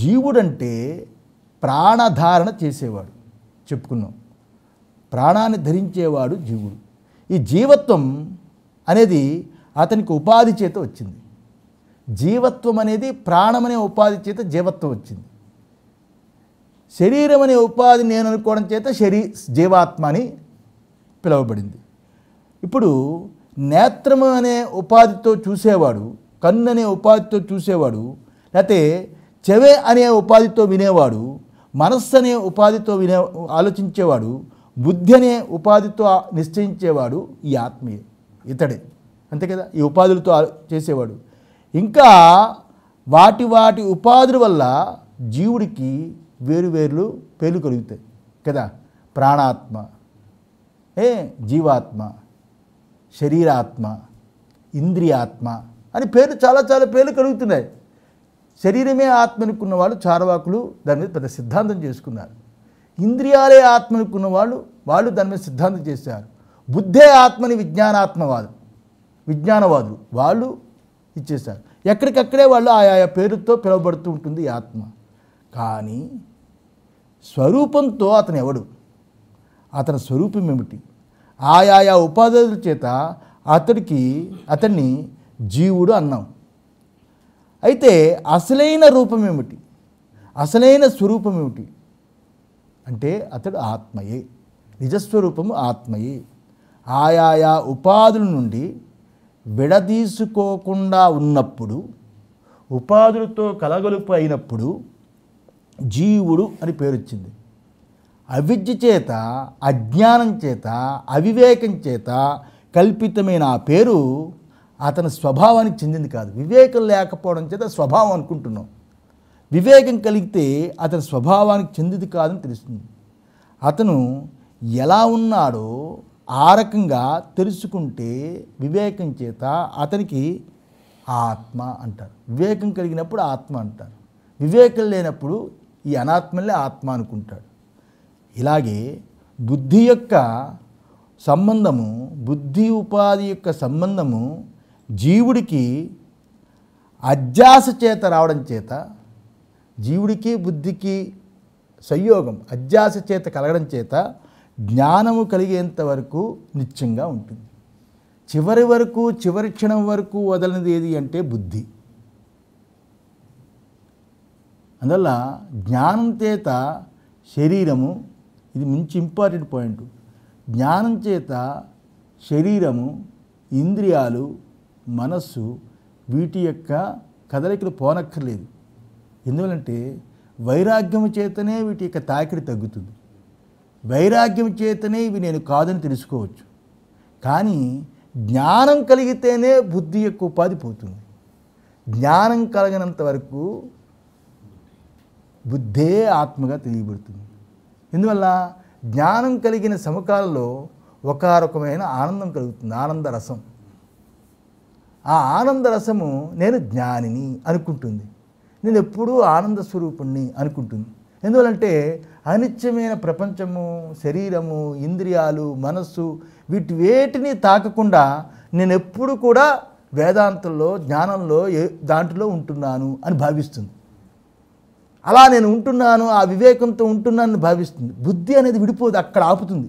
జీవుడంటే ప్రాణధారణ చేసేవాడు చెప్పుకున్నాం ప్రాణాన్ని ధరించేవాడు జీవుడు ఈ జీవత్వం అనేది అతనికి ఉపాధి చేత వచ్చింది జీవత్వం అనేది ప్రాణమనే ఉపాధి చేత జీవత్వం వచ్చింది శరీరం అనే ఉపాధి నేను అనుకోవడం చేత శరీ జీవాత్మ అని పిలువబడింది ఇప్పుడు నేత్రము అనే ఉపాధితో చూసేవాడు కన్ను అనే ఉపాధితో చూసేవాడు లేకపోతే చెవే అనే ఉపాధితో వినేవాడు మనస్సు అనే ఉపాధితో వినే ఆలోచించేవాడు బుద్ధి అనే ఉపాధితో నిశ్చయించేవాడు ఈ ఆత్మీయ ఇతడే అంతే కదా ఈ ఉపాధులతో చేసేవాడు ఇంకా వాటి వాటి ఉపాధుల వల్ల జీవుడికి వేరు వేర్లు పేర్లు కలుగుతాయి కదా ప్రాణాత్మ ఏ జీవాత్మ శరీరాత్మ ఇంద్రియాత్మ అని పేర్లు చాలా చాలా పేర్లు కలుగుతున్నాయి శరీరమే ఆత్మనుకున్న వాళ్ళు చారవాకులు దాని మీద పెద్ద సిద్ధాంతం చేసుకున్నారు ఇంద్రియాలే ఆత్మనుకున్న వాళ్ళు వాళ్ళు దాని మీద సిద్ధాంతం చేశారు బుద్ధే ఆత్మని విజ్ఞానాత్మవాదు విజ్ఞానవాదులు వాళ్ళు ఇచ్చేశారు ఎక్కడికక్కడే వాళ్ళు ఆయా పేరుతో పిలువబడుతూ ఉంటుంది ఆత్మ కానీ స్వరూపంతో అతను ఎవడు అతని స్వరూపం ఏమిటి ఆయా ఉపాధ్యాయుల చేత అతడికి అతన్ని జీవుడు అన్నాం అయితే అసలైన రూపం ఏమిటి అసలైన స్వరూపం ఏమిటి అంటే అతడు ఆత్మయే నిజస్వరూపము ఆత్మయే ఆయా ఉపాధుల నుండి విడదీసుకోకుండా ఉన్నప్పుడు ఉపాధులతో కలగలుపు అయినప్పుడు జీవుడు అని పేరొచ్చింది అవిద్య చేత అజ్ఞానం చేత అవివేకం చేత కల్పితమైన ఆ పేరు అతని స్వభావానికి చెందింది కాదు వివేకం లేకపోవడం చేత స్వభావం అనుకుంటున్నాం వివేకం కలిగితే అతని స్వభావానికి చెందిది కాదని తెలుస్తుంది అతను ఎలా ఉన్నాడో ఆ రకంగా తెలుసుకుంటే వివేకం చేత అతనికి ఆత్మ అంటారు వివేకం కలిగినప్పుడు ఆత్మ అంటారు వివేకం లేనప్పుడు ఈ అనాత్మలే ఆత్మ అనుకుంటాడు ఇలాగే బుద్ధి యొక్క సంబంధము బుద్ధి ఉపాధి యొక్క సంబంధము జీవుడికి అధ్యాస చేత రావడం చేత జీవుడికి బుద్ధికి సంయోగం అధ్యాస చేత కలగడం చేత జ్ఞానము కలిగేంత వరకు నిత్యంగా ఉంటుంది చివరి వరకు చివరి క్షణం వరకు వదలనిది ఏది అంటే బుద్ధి అందువల్ల జ్ఞానం చేత శరీరము ఇది మంచి ఇంపార్టెంట్ పాయింట్ జ్ఞానం చేత శరీరము ఇంద్రియాలు మనస్సు వీటి యొక్క కదలికలు పోనక్కర్లేదు ఎందువలంటే వైరాగ్యం చేతనే వీటి యొక్క తాకిడి తగ్గుతుంది వైరాగ్యం చేతనే ఇవి నేను కాదని తెలుసుకోవచ్చు కానీ జ్ఞానం కలిగితేనే బుద్ధి యొక్క ఉపాధి పోతుంది జ్ఞానం కలగనంత వరకు బుద్ధే ఆత్మగా తెలియబడుతుంది ఎందువల్ల జ్ఞానం కలిగిన సమకాలలో ఒక రకమైన ఆనందం కలుగుతుంది ఆనంద రసం ఆ ఆనందరసము నేను జ్ఞానిని అనుకుంటుంది నేను ఎప్పుడూ ఆనంద స్వరూపుణ్ణి అనుకుంటుంది ఎందువలంటే అనిత్యమైన ప్రపంచము శరీరము ఇంద్రియాలు మనస్సు వీటి వేటిని తాకకుండా నేను ఎప్పుడు కూడా వేదాంతంలో జ్ఞానంలో ఏ దాంట్లో ఉంటున్నాను అని భావిస్తుంది అలా నేను ఉంటున్నాను ఆ వివేకంతో ఉంటున్నానని భావిస్తుంది బుద్ధి అనేది విడిపోదు అక్కడ ఆపుతుంది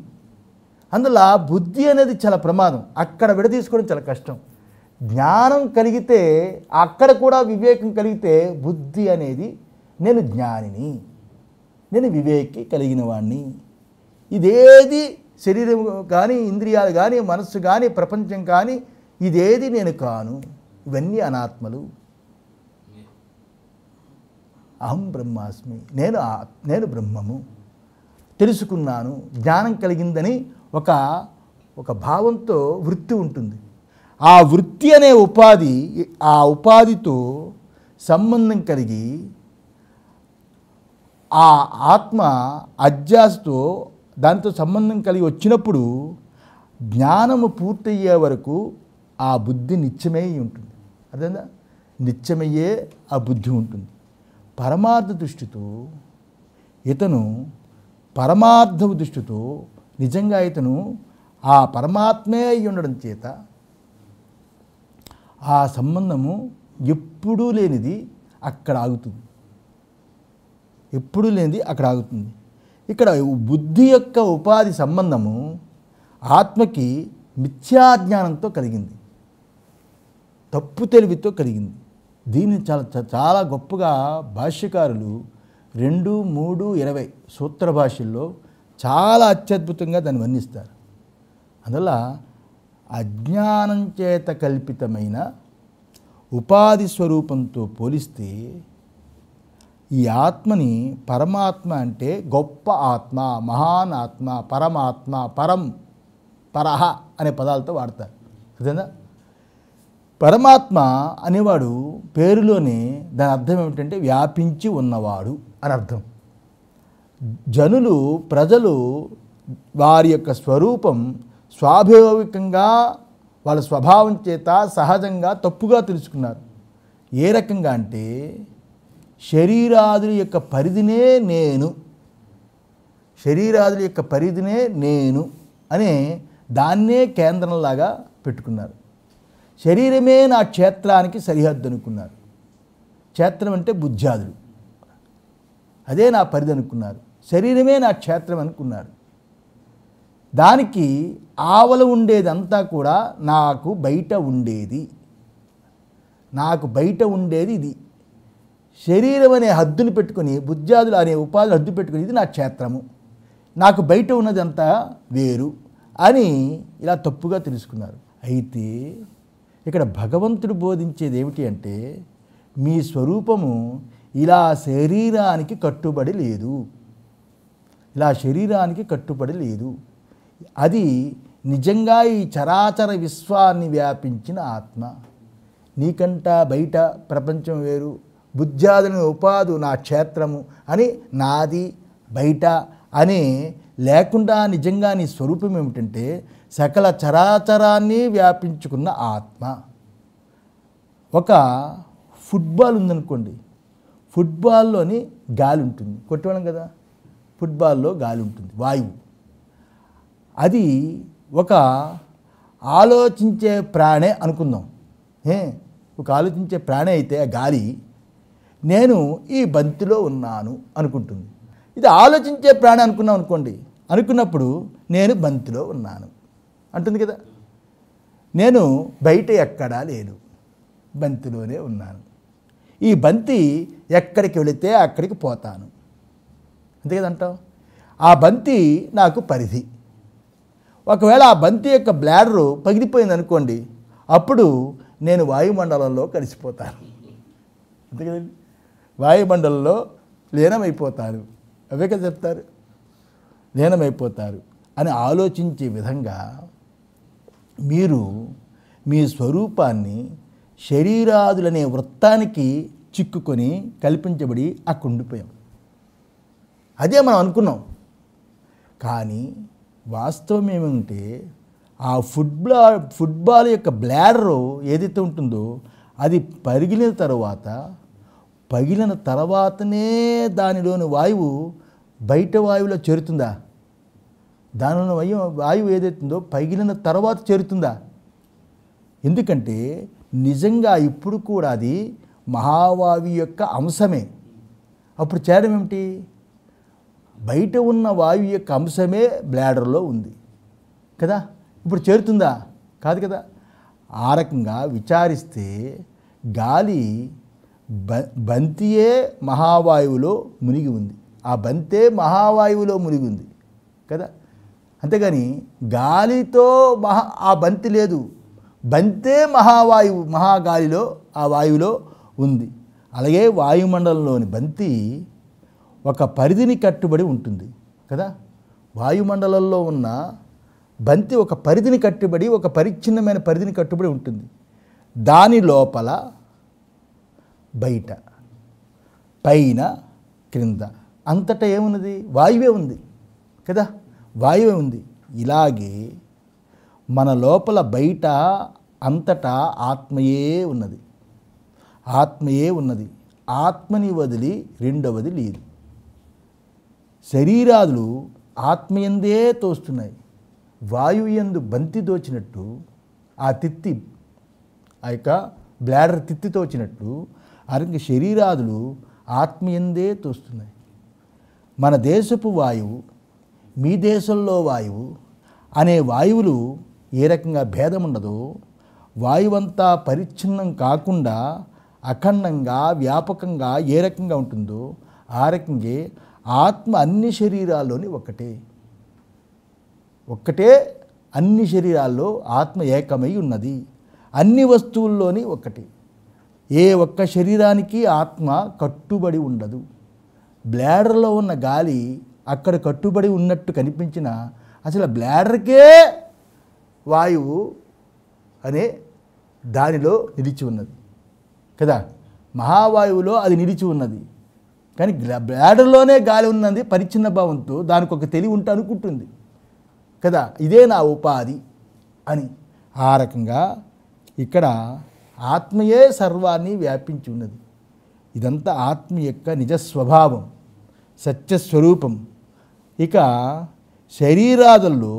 అందులో బుద్ధి అనేది చాలా ప్రమాదం అక్కడ విడదీసుకోవడం చాలా కష్టం జ్ఞానం కలిగితే అక్కడ కూడా వివేకం కలిగితే బుద్ధి అనేది నేను జ్ఞానిని నేను వివేకి కలిగిన వాణ్ణి ఇదేది శరీరం కానీ ఇంద్రియాలు కానీ మనస్సు కానీ ప్రపంచం కానీ ఇదేది నేను కాను ఇవన్నీ అనాత్మలు అహం బ్రహ్మాస్మి నేను నేను బ్రహ్మము తెలుసుకున్నాను జ్ఞానం కలిగిందని ఒక ఒక భావంతో వృత్తి ఉంటుంది ఆ వృత్తి అనే ఉపాధి ఆ ఉపాధితో సంబంధం కలిగి ఆ ఆత్మ అజ్జాస్తో దాంతో సంబంధం కలిగి వచ్చినప్పుడు జ్ఞానము పూర్తయ్యే వరకు ఆ బుద్ధి నిత్యమే ఉంటుంది అర్థందా నిత్యమయ్యే ఆ బుద్ధి ఉంటుంది పరమార్థ దృష్టితో ఇతను పరమార్థ దృష్టితో నిజంగా ఇతను ఆ పరమాత్మే అయి ఉండడం చేత ఆ సంబంధము ఎప్పుడూ లేనిది అక్కడ ఆగుతుంది ఎప్పుడూ లేనిది అక్కడ ఆగుతుంది ఇక్కడ బుద్ధి యొక్క ఉపాధి సంబంధము ఆత్మకి మిథ్యాజ్ఞానంతో కలిగింది తప్పు తెలివితో కలిగింది దీన్ని చాలా చాలా గొప్పగా భాష్యకారులు రెండు మూడు ఇరవై సూత్ర భాషల్లో చాలా అత్యద్భుతంగా దాన్ని వర్ణిస్తారు అందువల్ల అజ్ఞానం చేత కల్పితమైన ఉపాధి స్వరూపంతో పోలిస్తే ఈ ఆత్మని పరమాత్మ అంటే గొప్ప ఆత్మ మహాన్ ఆత్మ పరమాత్మ పరం పరహ అనే పదాలతో వాడతారు అదేనా పరమాత్మ అనేవాడు పేరులోనే దాని అర్థం ఏమిటంటే వ్యాపించి ఉన్నవాడు అని అర్థం జనులు ప్రజలు వారి యొక్క స్వరూపం స్వాభావికంగా వాళ్ళ స్వభావం చేత సహజంగా తప్పుగా తెలుసుకున్నారు ఏ రకంగా అంటే శరీరాదుల యొక్క పరిధినే నేను శరీరాదుల యొక్క పరిధినే నేను అనే దాన్నే కేంద్రంలాగా పెట్టుకున్నారు శరీరమే నా క్షేత్రానికి సరిహద్దు అనుకున్నారు క్షేత్రం అంటే బుద్ధ్యాదులు అదే నా పరిధి అనుకున్నారు శరీరమే నా క్షేత్రం అనుకున్నారు దానికి ఆవల ఉండేదంతా కూడా నాకు బయట ఉండేది నాకు బయట ఉండేది ఇది శరీరం అనే హద్దును పెట్టుకుని బుద్ధ్యాదులు అనే ఉపాధులు హద్దు పెట్టుకుని ఇది నా క్షేత్రము నాకు బయట ఉన్నదంతా వేరు అని ఇలా తప్పుగా తెలుసుకున్నారు అయితే ఇక్కడ భగవంతుడు బోధించేది ఏమిటి అంటే మీ స్వరూపము ఇలా శరీరానికి కట్టుబడి లేదు ఇలా శరీరానికి కట్టుబడి లేదు అది నిజంగా ఈ చరాచర విశ్వాన్ని వ్యాపించిన ఆత్మ నీకంట బయట ప్రపంచం వేరు బుద్ధ్యాదుని ఉపాధు నా క్షేత్రము అని నాది బయట అని లేకుండా నిజంగా నీ స్వరూపం ఏమిటంటే సకల చరాచరాన్ని వ్యాపించుకున్న ఆత్మ ఒక ఫుట్బాల్ ఉందనుకోండి ఫుట్బాల్లోని గాలి ఉంటుంది కొట్టివాళ్ళం కదా ఫుట్బాల్లో గాలి ఉంటుంది వాయువు అది ఒక ఆలోచించే ప్రాణే అనుకుందాం ఏ ఒక ఆలోచించే ప్రాణే అయితే ఆ గాలి నేను ఈ బంతిలో ఉన్నాను అనుకుంటుంది ఇది ఆలోచించే ప్రాణి అనుకున్నాం అనుకోండి అనుకున్నప్పుడు నేను బంతిలో ఉన్నాను అంటుంది కదా నేను బయట ఎక్కడా లేను బంతిలోనే ఉన్నాను ఈ బంతి ఎక్కడికి వెళితే అక్కడికి పోతాను అంతే కదంటావు ఆ బంతి నాకు పరిధి ఒకవేళ ఆ బంతి యొక్క బ్లాడరు పగిలిపోయింది అనుకోండి అప్పుడు నేను వాయుమండలంలో కలిసిపోతాను అంతే కదండి వాయుమండలంలో లీనమైపోతారు అవే కదా చెప్తారు లీనమైపోతారు అని ఆలోచించే విధంగా మీరు మీ స్వరూపాన్ని శరీరాదులనే వృత్తానికి చిక్కుకొని కల్పించబడి అక్కడ ఉండిపోయాం అదే మనం అనుకున్నాం కానీ వాస్తవం ఏమంటే ఆ ఫుట్బా ఫుట్బాల్ యొక్క బ్లాడరు ఏదైతే ఉంటుందో అది పగిలిన తర్వాత పగిలిన తర్వాతనే దానిలోని వాయువు బయట వాయువులో చేరుతుందా దానిలోని వాయు వాయువు ఏదైతుందో పగిలిన తర్వాత చేరుతుందా ఎందుకంటే నిజంగా ఇప్పుడు కూడా అది మహావాయు యొక్క అంశమే అప్పుడు చేయడం ఏమిటి బయట ఉన్న వాయువు యొక్క అంశమే బ్లాడర్లో ఉంది కదా ఇప్పుడు చేరుతుందా కాదు కదా ఆ రకంగా విచారిస్తే గాలి బ బంతియే మహావాయువులో మునిగి ఉంది ఆ బంతే మహావాయువులో మునిగి ఉంది కదా అంతేగాని గాలితో మహా ఆ బంతి లేదు బంతే మహావాయువు మహాగాలిలో ఆ వాయువులో ఉంది అలాగే వాయుమండలంలోని బంతి ఒక పరిధిని కట్టుబడి ఉంటుంది కదా వాయుమండలంలో ఉన్న బంతి ఒక పరిధిని కట్టుబడి ఒక పరిచ్ఛిన్నమైన పరిధిని కట్టుబడి ఉంటుంది దాని లోపల బయట పైన క్రింద అంతటా ఏమున్నది వాయువే ఉంది కదా వాయువే ఉంది ఇలాగే మన లోపల బయట అంతటా ఆత్మయే ఉన్నది ఆత్మయే ఉన్నది ఆత్మని వదిలి రెండవది లేదు శరీరాదులు ఆత్మయందే తోస్తున్నాయి వాయుయందు బంతి దోచినట్టు ఆ తిత్తి ఆ యొక్క బ్లాడర్ తిత్తి తోచినట్టు అలాగే శరీరాదులు ఆత్మీయందే తోస్తున్నాయి మన దేశపు వాయువు మీ దేశంలో వాయువు అనే వాయువులు ఏ రకంగా భేదం ఉండదో వాయువంతా పరిచ్ఛిన్నం కాకుండా అఖండంగా వ్యాపకంగా ఏ రకంగా ఉంటుందో ఆ రకంగా ఆత్మ అన్ని శరీరాల్లోని ఒక్కటే ఒక్కటే అన్ని శరీరాల్లో ఆత్మ ఏకమై ఉన్నది అన్ని వస్తువుల్లోని ఒక్కటి ఏ ఒక్క శరీరానికి ఆత్మ కట్టుబడి ఉండదు బ్లాడర్లో ఉన్న గాలి అక్కడ కట్టుబడి ఉన్నట్టు కనిపించిన అసలు బ్లాడర్కే వాయువు అనే దానిలో నిలిచి ఉన్నది కదా మహావాయువులో అది నిలిచి ఉన్నది కానీ బ్లాడర్లోనే గాలి ఉన్నది పరిచ్ఛిన్న భావంతో దానికి ఒక తెలివి ఉంటే అనుకుంటుంది కదా ఇదే నా ఉపాధి అని ఆ రకంగా ఇక్కడ ఆత్మయే సర్వాన్ని వ్యాపించి ఉన్నది ఇదంతా ఆత్మ యొక్క నిజ స్వభావం సత్యస్వరూపం ఇక శరీరాదుల్లో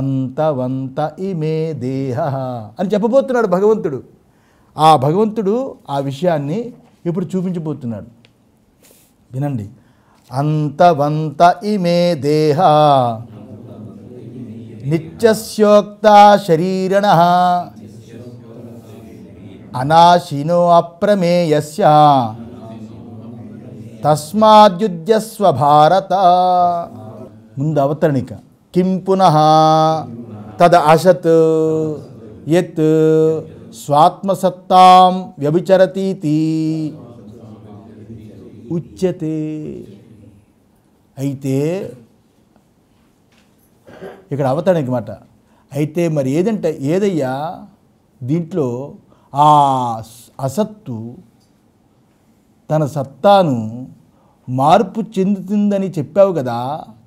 అంతవంత ఇమే దేహ అని చెప్పబోతున్నాడు భగవంతుడు ఆ భగవంతుడు ఆ విషయాన్ని ఇప్పుడు చూపించబోతున్నాడు వినండి అంతవంత ఇమే దేహ నిత్యస్యోక్త శరీరణ అనాశినో అప్రమేయస్య తస్మాద్యుద్యస్వ భారత ముందు అవతరణిక కిం పునః తద అసత్ ఎత్ స్వాత్మసత్తాం వ్యభిచరతీతి ఉచ్యతే అయితే ఇక్కడ అవతానికి మాట అయితే మరి ఏదంటే ఏదయ్యా దీంట్లో ఆ అసత్తు తన సత్తాను మార్పు చెందుతుందని చెప్పావు కదా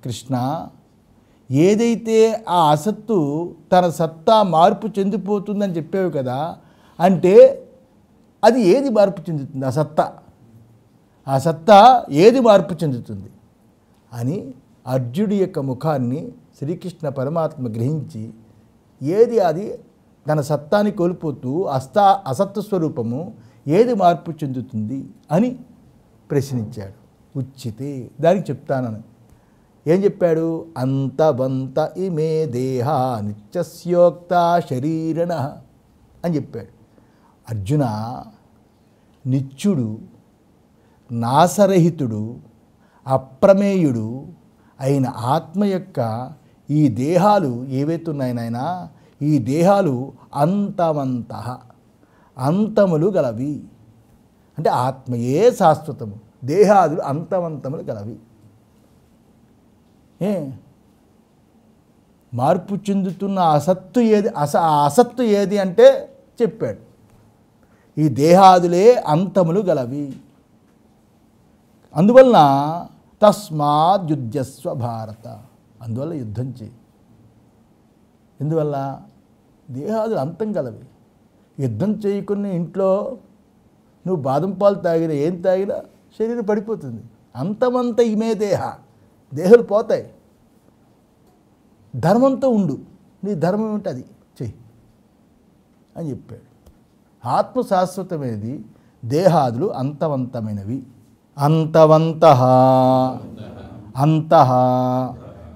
కృష్ణ ఏదైతే ఆ అసత్తు తన సత్తా మార్పు చెందిపోతుందని చెప్పావు కదా అంటే అది ఏది మార్పు చెందుతుంది ఆ సత్తా ఆ సత్తా ఏది మార్పు చెందుతుంది అని అర్జుడి యొక్క ముఖాన్ని శ్రీకృష్ణ పరమాత్మ గ్రహించి ఏది అది తన సత్తాని కోల్పోతూ అస్తా అసత్వ స్వరూపము ఏది మార్పు చెందుతుంది అని ప్రశ్నించాడు ఉచితే దానికి చెప్తానని ఏం చెప్పాడు అంతవంత ఇమే దేహ నిత్యస్యోక్త శరీరణ అని చెప్పాడు అర్జున నిత్యుడు నాసరహితుడు అప్రమేయుడు అయిన ఆత్మ యొక్క ఈ దేహాలు ఏవైతే ఉన్నాయనైనా ఈ దేహాలు అంతమంత అంతములు గలవి అంటే ఆత్మయే శాశ్వతము దేహాదులు అంతమంతములు గలవి ఏ మార్పు చెందుతున్న అసత్తు ఏది అస అసత్తు ఏది అంటే చెప్పాడు ఈ దేహాదులే అంతములు గలవి అందువలన తస్మాత్ యుద్ధస్వ భారత అందువల్ల యుద్ధం చేయి ఎందువల్ల దేహాదులు అంతం కలవి యుద్ధం చేయకునే ఇంట్లో నువ్వు బాదం పాలు తాగినా ఏం తాగినా శరీరం పడిపోతుంది అంతమంత ఇమే దేహ దేహాలు పోతాయి ధర్మంతో ఉండు నీ ధర్మం ఏమిటి అది చెయ్యి అని చెప్పాడు ఆత్మ శాశ్వతమైనది దేహాదులు అంతవంతమైనవి అంతవంత అంత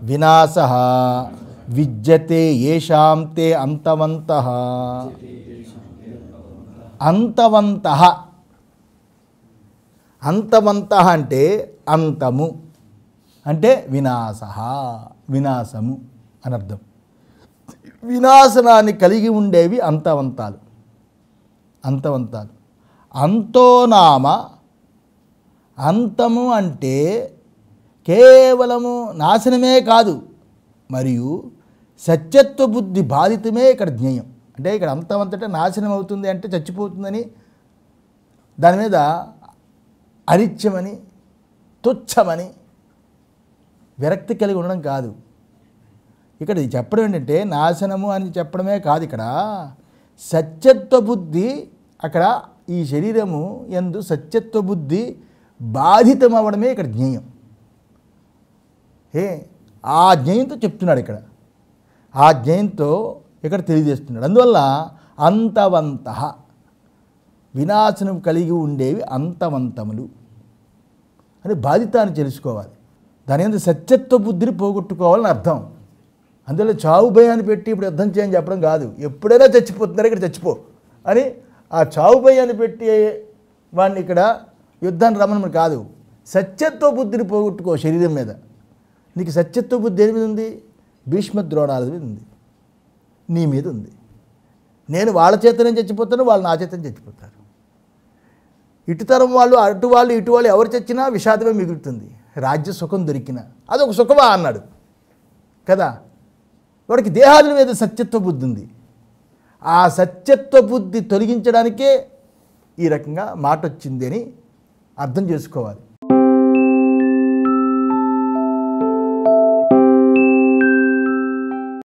వినాశ విద్యతే ఏషాం తే అంతవంత అంతవంత అంతవంత అంటే అంతము అంటే వినాశ వినాశము అనర్థం వినాశనాన్ని కలిగి ఉండేవి అంతవంతాలు అంతవంతాలు అంతోనామ అంతము అంటే కేవలము నాశనమే కాదు మరియు సత్యత్వ బుద్ధి బాధితమే ఇక్కడ జ్ఞేయం అంటే ఇక్కడ అంతం అంతటా నాశనం అవుతుంది అంటే చచ్చిపోతుందని దాని మీద అనిత్యమని తుచ్చమని విరక్తి కలిగి ఉండడం కాదు ఇక్కడ చెప్పడం ఏంటంటే నాశనము అని చెప్పడమే కాదు ఇక్కడ సత్యత్వ బుద్ధి అక్కడ ఈ శరీరము ఎందు సత్యత్వ బుద్ధి బాధితం అవ్వడమే ఇక్కడ జ్ఞేయం ఏ ఆ జ్ఞేయంతో చెప్తున్నాడు ఇక్కడ ఆ జ్ఞేయంతో ఇక్కడ తెలియజేస్తున్నాడు అందువల్ల అంతవంత వినాశనం కలిగి ఉండేవి అంతవంతములు అని బాధితాన్ని తెలుసుకోవాలి దాని ఎందుకు సత్యత్వ బుద్ధిని పోగొట్టుకోవాలని అర్థం అందులో చావు భయాన్ని పెట్టి ఇప్పుడు యుద్ధం చేయని చెప్పడం కాదు ఎప్పుడైనా చచ్చిపోతున్నారు ఇక్కడ చచ్చిపో అని ఆ చావు భయాన్ని పెట్టి వాడిని ఇక్కడ యుద్ధాన్ని రమ్మని కాదు సత్యత్వ బుద్ధిని పోగొట్టుకో శరీరం మీద నీకు సత్యత్వ బుద్ధి ఏమి ఉంది భీష్మ ద్రోణాల మీద ఉంది నీ మీద ఉంది నేను వాళ్ళ చేతనే చచ్చిపోతాను వాళ్ళు నా చేతనే చచ్చిపోతారు ఇటుతరం వాళ్ళు అటు వాళ్ళు ఇటు వాళ్ళు ఎవరు చచ్చినా విషాదమే మిగులుతుంది రాజ్య సుఖం దొరికినా అదొక సుఖమా అన్నాడు కదా వాడికి దేహాదుల మీద సత్యత్వ బుద్ధి ఉంది ఆ సత్యత్వ బుద్ధి తొలగించడానికే ఈ రకంగా మాట వచ్చింది అని అర్థం చేసుకోవాలి